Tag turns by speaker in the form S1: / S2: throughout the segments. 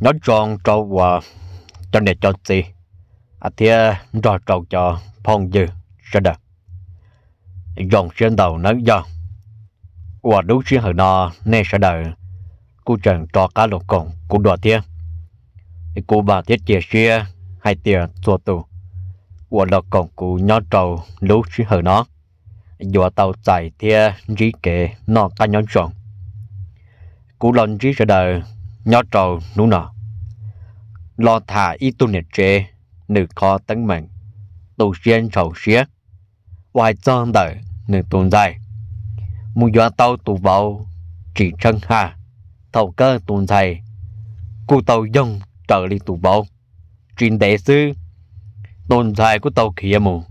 S1: nó tròn tròn và cho này cho gì à thì trò tròn cho phong dư ra đời dòng trên đầu nó do và đúng chuyện hồi đó nên sẽ đời cô trần trò cá lục còn cô đỏ thiên cô bà thiết chia chia hai tiền chùa tù của lục còn cô nhỏ trầu lũ chuyện hồi nó Do tàu chạy thiên dí kể nó cá nhóm tròn cô lần dí sẽ đời nhỏ trâu nụ nọ lo thả y tu nè chế nữ khó tấn mệnh tổ xuyên sầu xiết ngoài chân đợi nữ tồn tại mù gió tàu tù vào chỉ chân hà thầu cơ tồn tại cụ tàu dông trở đi tù vào trình đệ sư tồn tại của tàu kia mù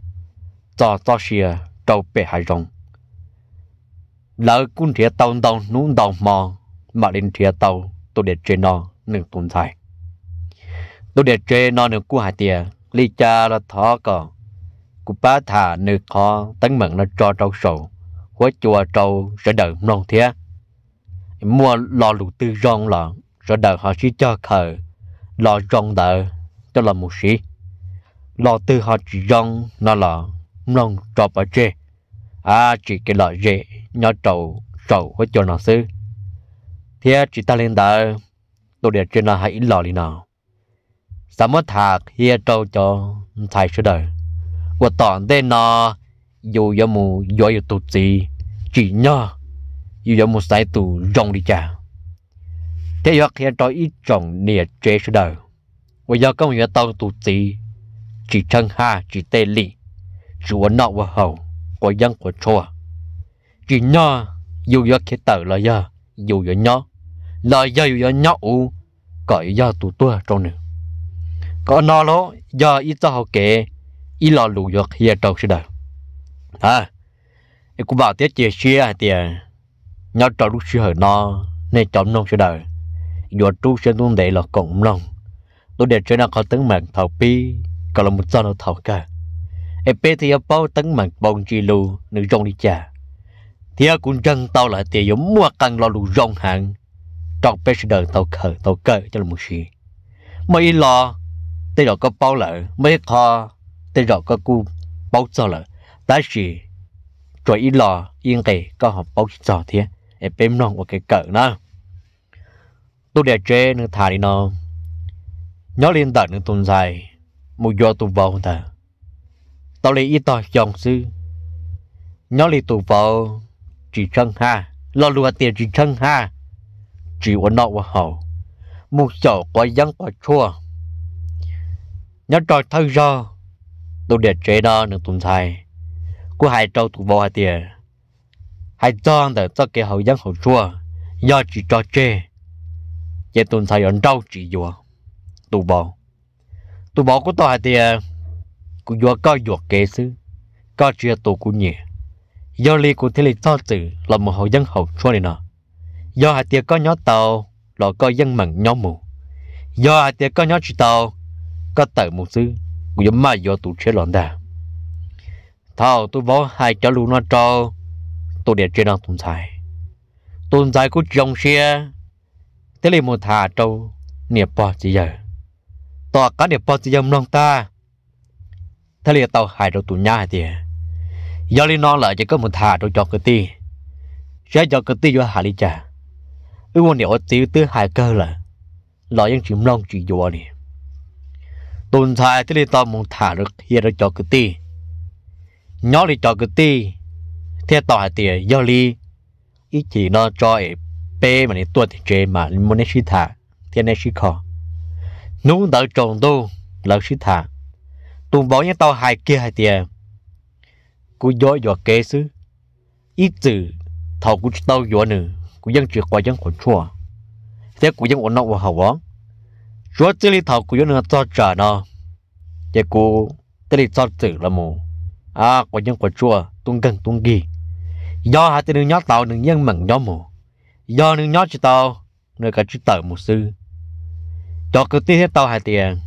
S1: cho cho xìa trâu bể hải rồng lỡ cũng thiệt tàu tàu nún tàu mò mà lên thiệt tàu tôi để chơi nó nâng tồn tại tôi để chơi nó nâng cú hai tiền lý cha là thọ cỏ cú ba thả nâng khó tấn mận nó cho trâu sầu hối chùa trâu sẽ đợi non thế mua lò lụ tư rong lọ rồi đợi họ chỉ cho khờ lò rong đợi cho là một sĩ lò tư họ rong nó là rong trọp ở trên à chỉ cái lò rễ nhỏ trầu trầu hết cho nó xứ thế chỉ ta lên đỡ tôi để trên là hãy lò đi nào sao mất thạc hiê trâu cho thay sửa đời của tỏn đây nó dù do mù do yêu tụt gì chỉ nhớ dù do mù sai tù rong đi chả thế do hiê trâu ít trồng nịa chế sửa đời và do công việc tao tụt gì chỉ chân ha chỉ tê lì chúa nọ và hầu của dân của chúa chỉ nhớ dù do khi tử là giờ dù do nhớ là giờ giờ nhậu gọi giờ tụ tua trong nữa có nó ló giờ ít cho họ kể ít lo lù giọt hiền trong sự đời à cũng bảo tiết chia chia tiền nhau trò lúc xưa nó nên chọn nông sự đời giờ tu sẽ luôn để là cộng nông tôi để chơi nào có tướng mạng thầu pi còn là một trăm nó thầu cả em bé thì bao tướng mạng bông chi lù nữ rong đi trà. thì cũng chân tao lại tiền giống mua căn lo lù rong hàng trọt bê sự đời tàu khờ tàu cờ cho là một gì mà y lo tê rồi có bao lợ mấy kho tê rồi có cu báo giờ lợi ta gì rồi y lo yên kề có học báo giờ thế em bém non của cái cờ nó tôi để chế nó thà đi nó nhớ liên tận nó tồn dài một do tụ vào ta tao lấy ít tao dòng sư nhớ lấy tụ vào chỉ chân ha lo lùa tiền chỉ chân ha chỉ của nọ của hậu một chỗ quá dân quá chua nhớ trời thân ra tôi để chế đó nên tụng thầy của hai trâu tụng bò hai tiền hai cho để cho cái hậu dân hậu chua do chỉ cho chê chế tụng thầy ở đâu chỉ vừa tụ bò tụ bò của tôi hai tiền của vừa coi vừa kế xứ coi chuyện tụ của nhỉ do lý của thế lực cho tử là một hậu dân hậu chua này nọ do hạt tiệc có nhó tàu lọ có dân mặn nhó mù do hạt tiệc có nhó chỉ tàu có tờ một sư của giống mà do tụ chế loạn đà thao tôi vó hai cháu luôn nó cho tôi để trên đang tồn tại tồn tại của chồng xe thế là một thà trâu niệm bò chỉ giờ tòa cá niệm bò chỉ giờ non ta thế là tàu hai đầu tụ nhà thì do lý non lại chỉ có một thà trâu cho cái ti sẽ cho cái ti cho hải lý chả tiêu tư hai cơ là lo những chuyện long chuyện gì đi tồn tại tới đây tao muốn thả được hiện được cho cái ti nhỏ đi cho cái ti theo tao hai tiền do li ý chỉ nó cho ấy bê mà này tuột thì chơi mà muốn nên thả thì nên sĩ khó nung đỡ trồng tu lỡ sĩ thả tùng bỏ những tao hai kia hai tiền cú gió gió kế xứ ít từ thầu cú tao gió nữa cũng dân chuyện qua dân của chua, thế cũng dân ổn nọ và hào vắng chúa chỉ lý thảo cũng dân là cho trả nó thế cũng tên lý cho chữ là mù à của dân của chua tung gần tung ghi, do hai tên nhớ tàu đừng nhân mặn nhớ mù do đừng nhớ chỉ tàu nơi cả chữ tờ một sư cho cứ tiếc hết tàu hai tiền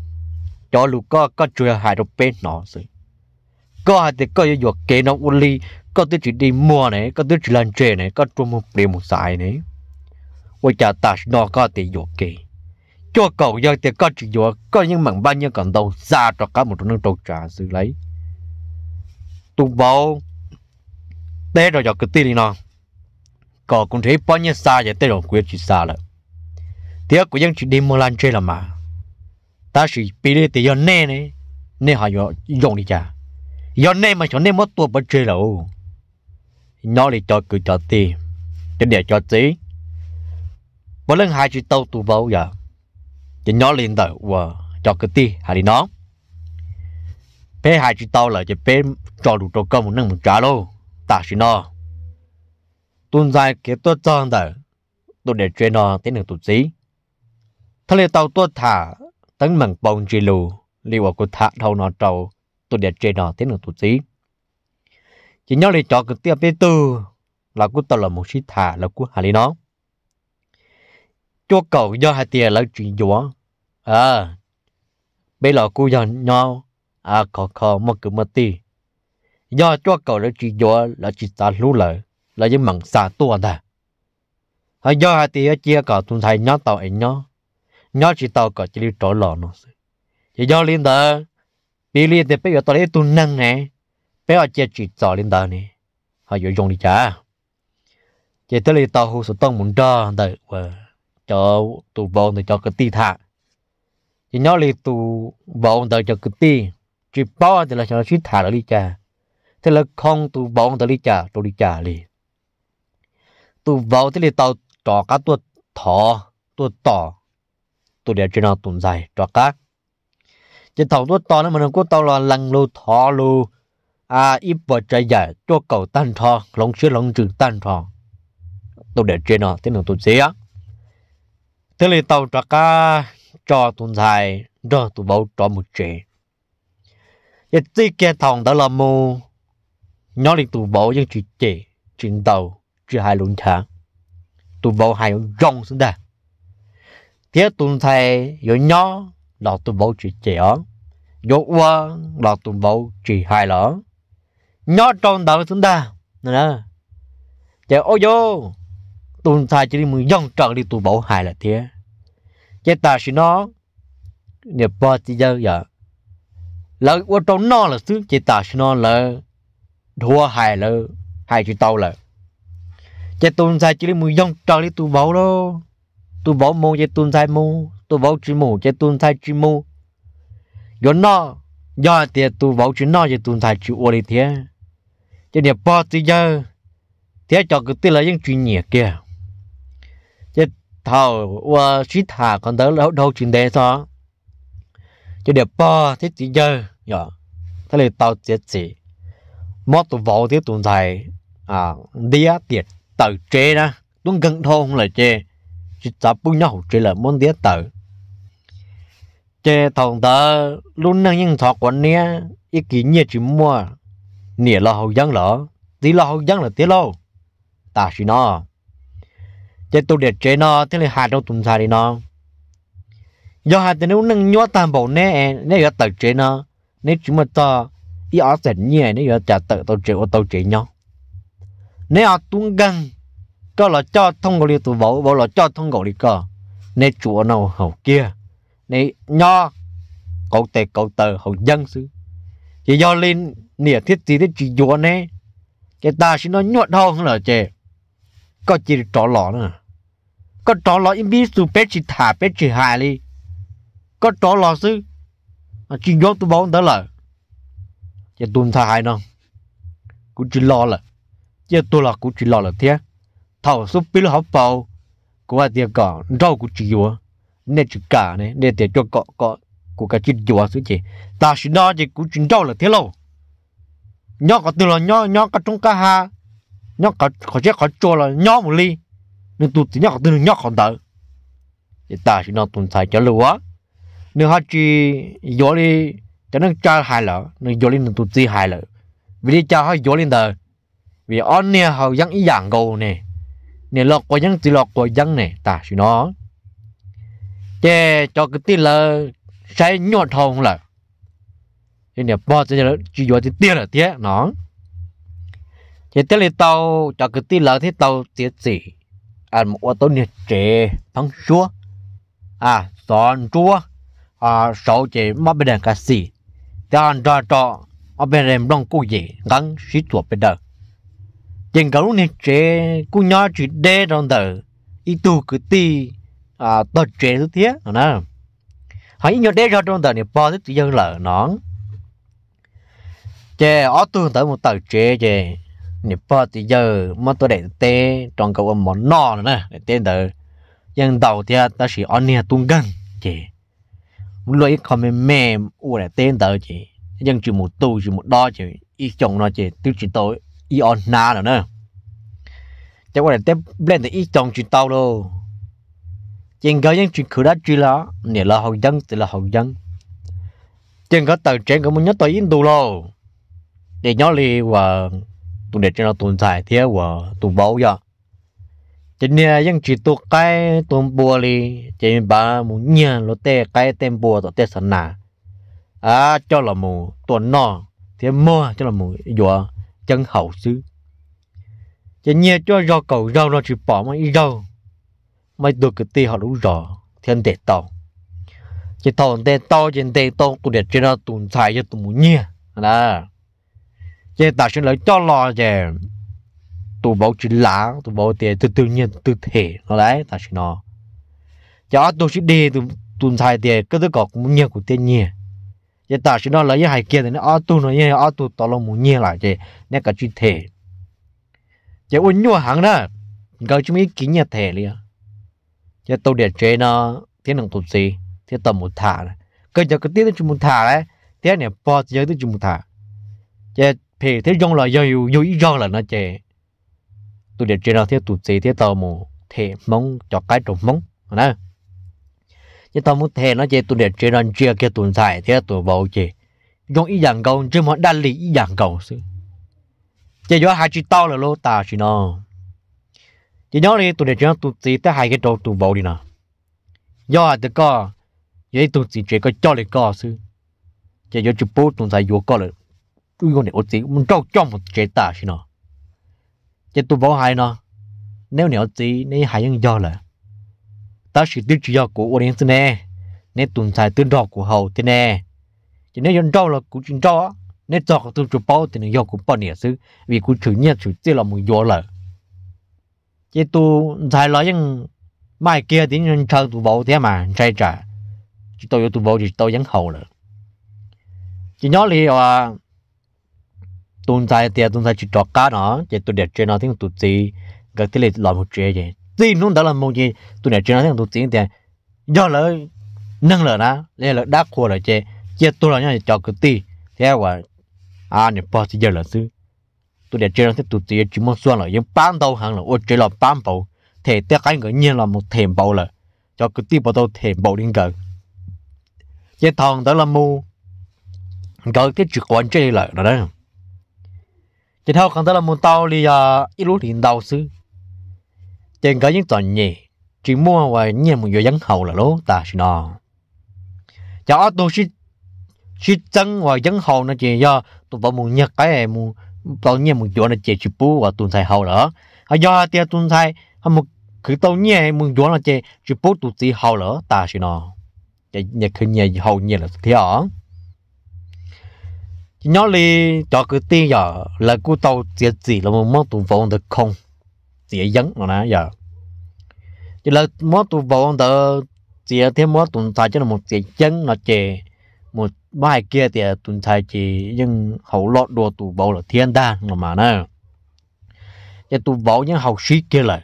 S1: cho lũ có có chùa hai đôi bên nọ rồi có thì có yêu kế nó u li có tôi chỉ đi mua này có tôi chỉ làm chuyện này có trung một bề một sai này ôi cha ta nó có thể yêu kế cho cậu giờ thì có chỉ yêu có những mảng ban nhiêu còn đâu ra cho cả một nước trâu trà xử lý. tu bao té rồi giờ cứ tin đi nó cậu cũng thấy bao nhiêu xa vậy té rồi quyết chỉ xa rồi tiếc của dân chỉ đi mua lan chơi là mà ta chỉ bị để thì giờ nè này nè họ dùng đi chả giờ này mà cho nên mất tua bất chơi đâu nó lại cho cứ cho tì cho để cho tí bữa lần hai chị tàu tụ vào giờ cho nó liền đầu và cho cứ tì hai đi nó bé hai chị tàu là cho bé cho đủ cho công một nâng một trả lô ta chỉ nó tuần dài kế tôi cho đầu tôi để chơi nó thế nửa tụ tí thế là tàu tôi thả tấn mừng bông chỉ lù liệu của thả thâu nó trâu tôi để chơi nó thế nào tôi gì chỉ nhau để cho cái tia bê tư là cũng tao là một sĩ thả là cũng hà lý nó cho cậu do hai tia là chuyện dùa à bây giờ cũng do nhau à khó khó mà cứ mất đi do cho cậu là chuyện dùa là chỉ ta lú lợi là những mảng xả tuần thôi hay do hai tia chia cả tuần thầy nhau tàu ấy nhau nhau chỉ tàu cả chỉ đi trổ lò nó chỉ do liên đó đi liền thì bây giờ tôi lấy tu năng này, bây giờ chỉ chỉ cho lên đó này, họ dùng dùng đi chả chỉ tới lấy tàu hồ số tông muốn cho đợi và cho tu bông để cho cái ti thả chỉ nhớ lấy tu bông để cho cái ti chỉ bao thì là cho nó thả lại đi chả thế là không tu bông để đi chả tu đi chả liền tu bồn thì lấy tàu cho cá tu thọ tu tỏ tu để cho nó tồn tại cho cá chỉ thầu tôi to nó mà nó có tao là lăng lô thọ lô à ít bờ trái dài cho cầu tan thọ lòng chưa lòng trừ tan thọ tôi để trên nó thế nào tôi dễ thế là tàu trả cả cho tôi dài cho tôi bảo cho một chuyện giờ chỉ cái thằng đó là mù nó thì tôi bảo những chuyện chỉ chuyện tàu chuyện hai luôn tháng tôi bảo hai ông rong xuống đây thế tôi thầy rồi nhỏ là tôi bảo chuyện chỉ á dỗ qua là tu bộ chỉ hai lỡ nhó trong đầu chúng ta nè nè chạy ô vô tụm thay chỉ đi mừng dòng trận đi tu bộ hai là thế chạy ta chỉ nó nhập bò chỉ giờ giờ lỡ qua trong nó là thứ chạy ta chỉ nó là thua hai là hai chữ tàu là chạy tu thay chỉ đi mừng dòng trận đi tu bộ đó tu bộ mù chạy tu thay mù tu bộ chỉ mù chạy tu thay chỉ mù yo no do thì tu bảo chuyện no thì tu thay chịu ô đi thế cho nên bỏ từ giờ thế cho cái tiền là những chuyện nhẹ kia chứ thầu và suy thả còn tới đâu đâu chuyện đấy sao cho nên bỏ thế từ giờ nhở thế là tao chết gì mót tụ vỗ thế tụ thay à đi tiệt tự chế đó tuấn gần thôn là chế chỉ tập bún nhau chỉ là món đĩa tự chế thằng ta luôn năng những thọ quán nè ít kỷ nhiệt chỉ mua nè là hậu dân lỡ tí là hậu dân là tí lâu ta chỉ nó chế tôi để chế nó thế là hai đâu tụng xài đi nó do hai tên nó năng nhóa tam bảo nè nè giờ tự chế nó nè chỉ mà ta ý ở sệt nhẹ nè giờ trả tự tàu chế ô tàu chế nhau nè ở tung găng có là cho thông gọi đi tụ bảo, bảo là cho thông gọi đi cơ nè chùa nào hậu kia nè nho cầu tệ cầu tờ hậu dân sư chỉ do lên nỉa thiết gì thiết chỉ dúa nè cái ta chỉ nó nhuận đâu không là chè có chỉ trỏ lỏ nữa có trỏ lỏ im bi su bé chỉ thả bé chỉ hài đi có trỏ lỏ sư chỉ dúa tôi bảo đó là chỉ tuôn thả hài nó cũng chỉ lo là chỉ tôi là cũng chỉ lo là thế thầu số pin là hấp bầu của tiền cỏ rau cũng chỉ dúa nên chỉ cả này nên để cho cọ cọ của cái chuyện chùa xuống chị ta chỉ nói gì cũng chuyện đâu là thế lâu nhóc có từ là nhóc nhóc có trong cả ha nhóc có có chết có chua là nhóc một ly nên tụt thì nhóc có từ nhóc còn đỡ thì ta chỉ nói tồn tại cho lúa nếu họ chỉ dỗ đi cho nên cha hại lỡ nên dỗ lên nên tụt gì hại lỡ vì đi cha họ dỗ lên đời vì on nè họ vẫn ý dạng cầu nè nè lọt qua vẫn chỉ lọt qua vẫn nè ta chỉ nói chế cho cái tiền là sai nhọn thông là thì nè bỏ cho nó chỉ vô cái tiền là thế nó thì tiền là tàu cho cái tiền là thế tàu tiền gì ăn một ô tô nhiệt chế phăng chúa à giòn chúa à sáu chế mất bên đường cái gì thì anh cho cho ở bên em đông cô gì gắn xí chuột bên đời trên cầu nhiệt chế cô nhỏ chỉ đê trong đời ít tu cứ ti à tờ chuyện thứ tía nè hãy nhớ đế cho trong tờ này bao thứ dân lợ nón, chè ó tuôn tới một tờ chế chè nè bao thứ giờ mà tôi để tê trong cầu âm món nọ nè để tê tờ dân đầu thì ta chỉ ăn nè tung gần chè lỗi không mềm u để tên tờ chè dân chỉ một tu chỉ một đo chè y chồng nó chè tức chỉ tôi y on nà nữa nè chắc qua để tê thì y chồng chỉ tao đâu chuyện gọi những chuyện khử đã truy là nè là học dân thì là học dân chuyện có tờ trên có muốn nhớ tới yên tù lô để nhớ li và tụi để cho nó tồn tại thế và tụi bảo vậy, chuyện nè những chuyện tụi cái tụi bùa li chuyện ba muốn nhớ lo tê cái tem bùa tụi tê sẵn nà à cho là mù tụi nọ thì mơ cho là mù vừa chân hậu xứ chuyện nè cho do cầu rau nó chỉ bỏ mà rau mấy đồ cái tì họ lũ rõ thiên để to, chỉ tàu để to, chỉ để to cũng để cho nó tồn tại cho tụi muốn nhia đó chỉ ta sẽ lấy cho lo về, tụi bảo chỉ lá tụi bảo tiền tự tự nhiên tự thể nó đấy ta sẽ nó cho tụ chỉ đi tụi tồn tại tiền cứ tự có cũng nhia của tiền nhia chỉ ta sẽ nó lấy hai kia thì nó ở tụ nó như ở tụ tàu lo muốn nhia lại chỉ nè cả chỉ thể chỉ uốn nhau hàng đó gọi chúng mình kính nhà thể liền giờ tôi để chế nó ờ, thế nặng tụt gì thế tầm một thả này cơ giờ cái tiếng nó chung một thả đấy thế này bỏ giờ nó chung một thả giờ thì thế dòng là giờ dù dù dòng là nó chế tôi để chế nó ờ, thế tụt gì thế tầm một thể mong cho cái trộm mong nè nhưng tao muốn thề nó chơi tôi để chơi đoàn chưa kia tụi thải thế tôi bảo chơi giống ý dạng cầu chứ mà đa lý ý dạng cầu chứ chơi gió hai chữ to là lô tà chứ nó chỉ nhớ này tụi để cho tụi chỉ tới hai cái chỗ tụi bầu đi nè do thì co, vậy tụi chỉ chỉ có cho lại co chứ, chỉ cho chụp bút tụi sai vô co rồi tụi con này ốt chỉ muốn trâu trong một chế ta chứ nó chỉ tụi bầu hai nó nếu nếu chỉ này hai những do là ta sử tiêu chỉ do của ôn thế nè nên tụi sai tư đỏ của hậu thế nè chỉ nếu dân trâu là cũng chính trâu nếu nên cho tụi chụp bầu thì nó do cũng bao nè chứ, vì cũng chủ nhất chủ tiêu là muốn vô là chỉ tu thay nói những mai kia thì nhân chơi tu bộ thế mà chơi trả chỉ tôi tu bộ thì tôi vẫn hậu rồi chỉ nhớ lý là tuần thầy thì tuần thầy chỉ trọ cá nó chỉ tu đẹp chơi nó tiếng tu gì cái thế lệ làm một chuyện gì tí nó đó là một gì tu đẹp chơi nó tiếng tu gì thì do là nâng lợn á lấy là đáp khua là chơi chỉ tu là những cho cái tí thế là à nè bỏ thì giờ là xứ tụi để chơi nó thì tụi chỉ chỉ muốn xua là những bán đầu hàng là ô chơi là bán bầu thì tất cả người nhiên là một thềm bầu là cho cứ tiếp vào đầu thềm bầu đến gần cái thằng đó là mu gần cái chuyện quan chơi lại rồi đấy chỉ thằng còn đó là muốn tao đi à ít lúc thì đau xứ chỉ cái những toàn nhẹ chỉ mua và nhiên một giờ dân hậu là lố ta xin nó cho tôi chỉ chỉ chân và dân hậu nó chỉ do tôi vẫn muốn nhặt cái em muốn tao nhiên một chỗ là chế chụp bù và tuần sai hậu nữa à do tia tuần sai à một cứ tao nhiên một chỗ là chế chụp bù tuần sai hậu nữa ta xí nó chế nhà cứ nhà hậu nhiên là thế à nhớ li cho cứ tin giờ là cứ tao chế gì là một món tuần vốn được không chế dấn nó nè giờ chỉ là món tuần vốn được chế thêm món tuần sai chứ là một chế dấn nó chế một bài kia thì à, tuần thầy chỉ nhưng hậu lọt đồ tủ bầu là thiên đa mà mà nè chỉ tủ bầu những hậu sĩ kia lại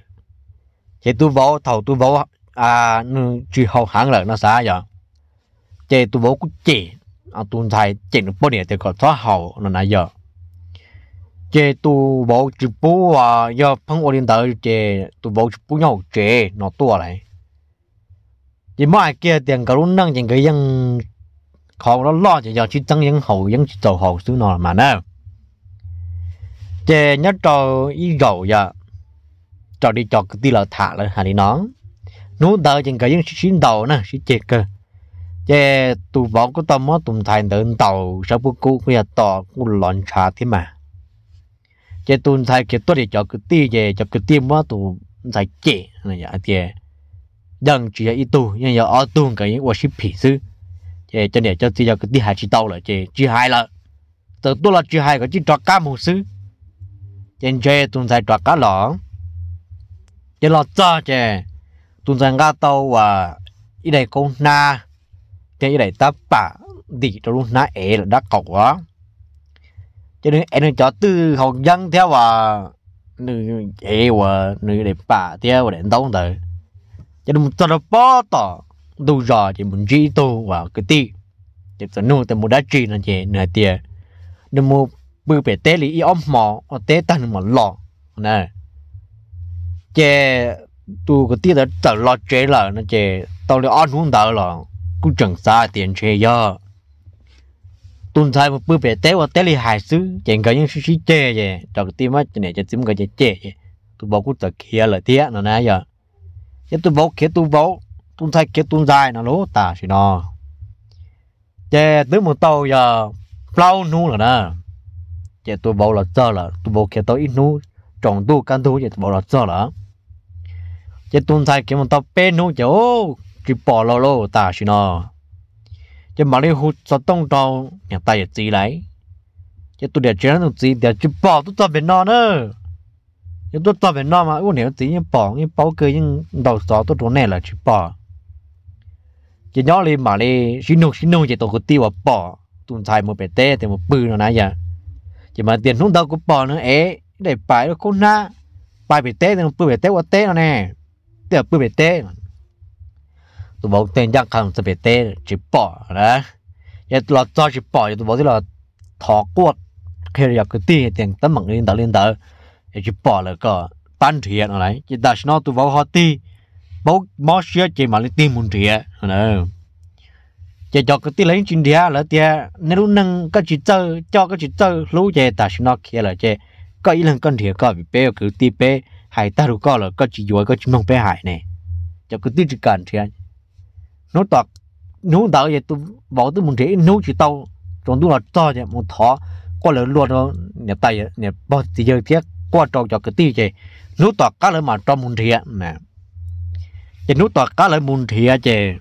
S1: chỉ tủ bầu thầu tủ bầu à chỉ hậu hãng lại nó xa vậy chỉ tủ bầu cũng chỉ à tuần thầy chỉ nó bao nhiêu thì có thoát hậu nó nãy giờ chỉ tủ bầu chỉ bố à do phong ô liên tử chỉ tủ bầu chỉ bố nhau chỉ nó tua lại thì mai kia tiền cả lúc năng chỉ cái dân họ nó lo chỉ giờ chỉ tăng những hậu những tàu hậu xuống nọ mà nè chế nhớ trò ý dầu giờ trò đi trò cái tí là thả là hà đi nó nú đợi chừng cái những xin đầu nè xin chết cơ chế tụ võ của tao mất tụm thành đến tàu sau bữa cũ bây giờ tỏ cũng lọn trà thế mà chế tụm thay kia tôi đi trò cái tí về trò cái tí mất tụm thay chết này giờ thì dần chỉ là ít tụ nhưng giờ ở tụm cái những worship phỉ sư chế cho nên cho chị cho cái đi hai chỉ tàu là chị chị hai là từ tôi là chị hai cái chỉ trọ cá một xứ trên chơi tuần sai trọ cá lỏ chị lọ cho chế tuần sai ga tàu và ít đại công na chị ít đại ta bả đi cho luôn na ế là đã cầu quá cho nên em cho tư học dân theo và nữ ế và nữ để bả theo và để tông tới cho nên tôi đã bỏ tỏ đủ rõ thì mình chỉ tu vào cái ti, thì tôi nuôi tôi một đã chỉ là gì nửa tiền nên mua bự bể té lì ôm mỏ ở té tan mà lọ nè chè tu cái ti đó tờ lọ chế là nó chè tao lấy ăn uống đỡ là cũng chẳng xa tiền chè giờ tuần sai một bữa bể té và té lì hài xứ chèn cái những sushi chè vậy đó cái tí mắt này chè tím cái gì, chè tôi bảo cũng tờ kia là tiếc nó nãy giờ chứ tôi bảo kia tôi bảo tung thay kia tung dài nó lố tả chỉ nó chè tới một tàu giờ lâu nu là nè chè tôi bảo là chờ là tôi bảo kia tàu ít nu trồng tu can tu chè tôi bảo là chờ là chè tung thay kia một tàu bên nu chè ô chỉ bỏ lô lô tả chỉ nó chè mà đi hút cho tông tàu nhà tay chỉ lấy chè tôi để chơi nó chỉ để chỉ bỏ tôi tao bên nó nữa nhưng tôi tao bên nó mà uống nhiều tí như bỏ như bỏ cười nhưng đầu sọ tôi trốn này là chỉ bỏ chỉ nhớ lên mà lên xin nô xin nô chỉ tổ cái tiêu bỏ tụm xài một bể tê thì một bự nó nãy giờ chỉ mà tiền không đâu cũng bỏ nữa ế để bài nó cũng na bài bể tê thì bự bể tê quá tê nó nè tê bự bể tê tụi bảo tên chắc không sẽ bể tê chỉ bỏ đó giờ tụi lo cho chỉ bỏ giờ tụi bảo thì là thọ quật khi là cái tiền tiền tấm mạng lên tờ lên tờ giờ chỉ bỏ là có tan thiện rồi này chỉ đặt nó tụi bảo họ tiền bố bó xưa chị mà lấy tiền muốn chị nè chị cho cái tiền lấy chuyện đi là tiền nếu lúc nâng cái chị chơi cho cái chị chơi lúc chị ta xin nó kia là chị có ý lần con thì có bị bé cứ ti bé hải ta đủ có là có chị vui có chị mong bé hại này cho cái tiếc chỉ cần chị nó tọt nó tạo vậy tôi bảo tôi muốn chị nó chỉ tao trong tôi là to chị một thọ qua lỡ luôn đó nhà tay nhà bao giờ tiếc qua trâu cho cái tiếc chị nó tọt cái lỡ mà trong muốn chị nè chỉ nút tọt cá lại mùn thìa chè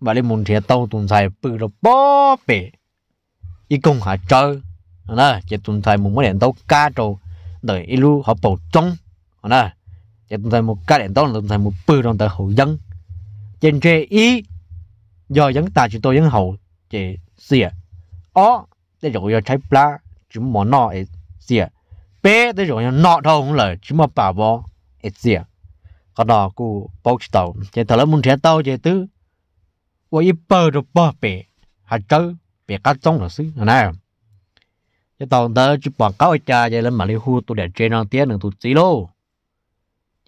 S1: và lại mùn thìa tàu tuần sai bự rồi bó bể y công hả chơi nè chỉ tuần sai mùn mới đèn tàu cá trâu đợi y lu họ bầu trống nè chỉ tuần sai một cá đèn tàu tuần sai một bự trong tờ hậu dân trên tre y do dân ta chúng tôi dân hậu chè xìa ó để rồi giờ trái pla chúng mò nọ ấy xìa bé để rồi nọ thôi không lời chúng mò bảo bó ấy xìa có đỏ cụ bốc tàu chỉ thở muốn trẻ tàu chỉ tứ qua ít bơ rồi bơ bể hạt trâu bể cá trống là xứ này chỉ tàu tớ chụp bằng cáo cha chỉ lên mà đi hú tụ để chơi nó tiền được tụ chỉ lô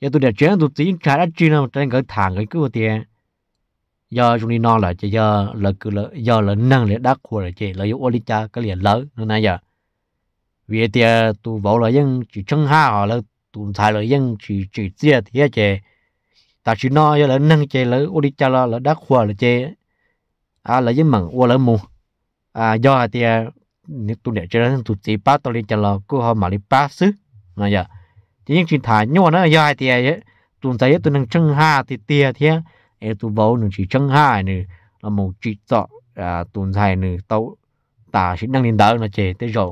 S1: chỉ tụ để chơi tụ chỉ trả đã chơi nó trên cái thang cái cứ tiền giờ chúng đi nó là chỉ giờ là cứ là giờ là năng để đắc của là chỉ là yêu yếu cha cái liền lỡ nên này giờ vì tiền tụ bảo là dân chỉ chân ha họ là tụn xài là dân chỉ chỉ chia thì chế ta chỉ nói là nâng chế là ô đi cha là là đắc khoa là chế à là dân mặn ô là mù à do thì à, nếu tụi để chơi tụi chỉ ba tụi đi cha là cô họ mà đi ba xứ là giờ chỉ những chuyện thả nhau nó do thì à, tụi thấy tụi nâng chân ha thì tia thì em tụi bầu nó chỉ chân ha nữa là một chỉ tọ à tụi thầy nữa tao ta chỉ nâng lên đỡ là chế tới rồi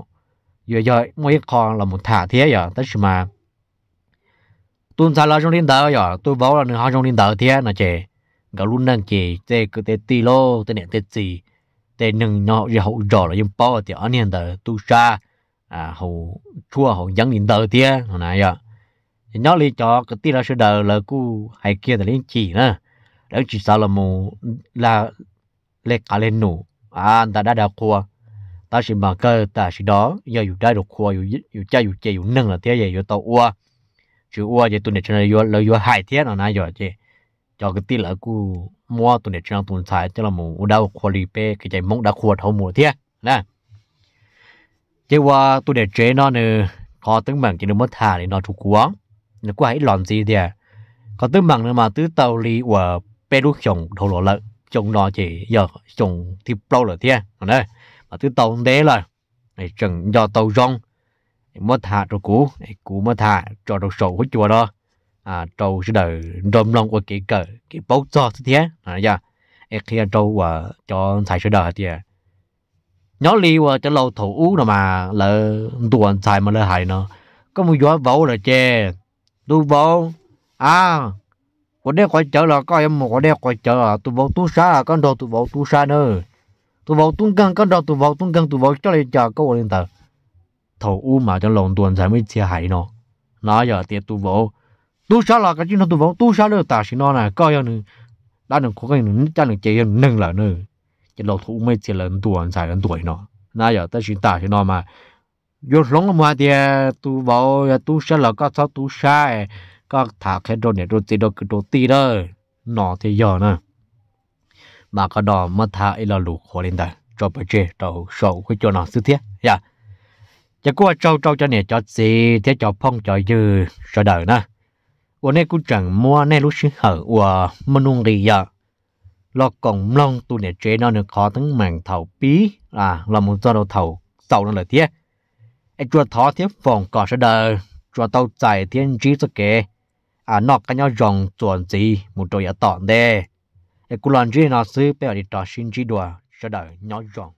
S1: vừa rồi mỗi con là một thả thế giờ tới mà tuần sau là trong linh đạo rồi tôi bảo là nửa trong linh đạo thế là chị gạo luôn năng chị tê cứ thế tì lô tê này tê gì tê nâng nó giờ hậu rõ là dùng bao thì anh hiện tại tu sa à hậu chua hậu dẫn linh đạo thế hồi nãy giờ nhớ lý cho cái tì là sự đời là cu hay kia là linh chỉ nữa đó chỉ sao là mù là lệ cả lên nổ à ta đã đào khoa ta chỉ mà cơ ta chỉ đó giờ dù đã được khoa dù dù chơi dù chơi dù nâng là thế vậy dù tàu qua chứ qua vậy tụi này cho nên vừa là vừa hại thế nó nãy giờ chứ cho cái tí là cú mua tụi này cho tụi sai, cho là mù u đau khoa lì pe cái chạy mông đã khoa thâu mùa thiệt, nè chứ qua tụi này chế nó nè, có tiếng bằng chỉ nó mất thả để nó chụp quá nó có hãy làm gì thì à. có tiếng bằng nữa mà tứ tàu lì và pe đuốc chồng thầu lỗ lợn chồng nó chỉ giờ chồng thì bao lợn thiệt, nè mà tứ tàu đế là này chừng do tàu rong mất thả cho cũ, cũ mất thả cho đầu sổ của chùa đó à trâu sẽ đợi rôm rong của cái cờ cái bốc cho thế thế, à dạ em khi trâu và cho thầy sẽ đợi thì nhớ li và cho lâu thủ ú mà lỡ tuần thầy mà lỡ hại nó có một gió vỗ là che, tu vỗ à có đeo coi chở là coi em à, có đeo coi chở là tu vỗ tu xa con đồ tu vỗ tu xa nữa tu vỗ tu gần con đồ tu vỗ tu gần tu vỗ cho lên chờ câu lên tờ thổ u mà cho lòng tuần giải mới chia hại nó nó giờ tiệt tu vô tu sao là cái chuyện nó tu vô tu sao được ta xin nó này coi như đã được có cái nữa cha được chơi nâng là nữa chỉ thổ thủ mới chia lần tuần giải lần tuổi nó nó giờ ta xin ta xin nó mà vô lòng mà thì tu vô tu sao là có sao tu sai có thả cái đồ này đồ tiền đồ cái đồ tiền đó nó thì giờ nè mà cái đó mà thả ấy là lũ khó lên đây cho bà chê cho sầu cái cho nó sư thiết yeah จะกูเจ้าเจ้าจะเนี่ยจอดสิเที่ยจอพ่องจอยือสะเดอนะวันนี้กูจังมัวแน่รู้ชื่อเหอว่ามันุ่งรีอะลอกกล่องลองตัวเนี่ยเจนอนเนี่ยขอทั้งหม่งเถาปีอ่าเรามุ่งจะเราเถาเต่านั่นแหละเที่ยไอจัวท้อเที่ยฟองก่อนสะเดอจัวเต่าใจเที่ยจีสเกอ่านอกกันยอจองจวนจีมุ่งตัวอย่าต่อเด้ไอกูหลอนจีนอซื้อไปอดีตต่อชินจีดัวสะเดอย้อนจอง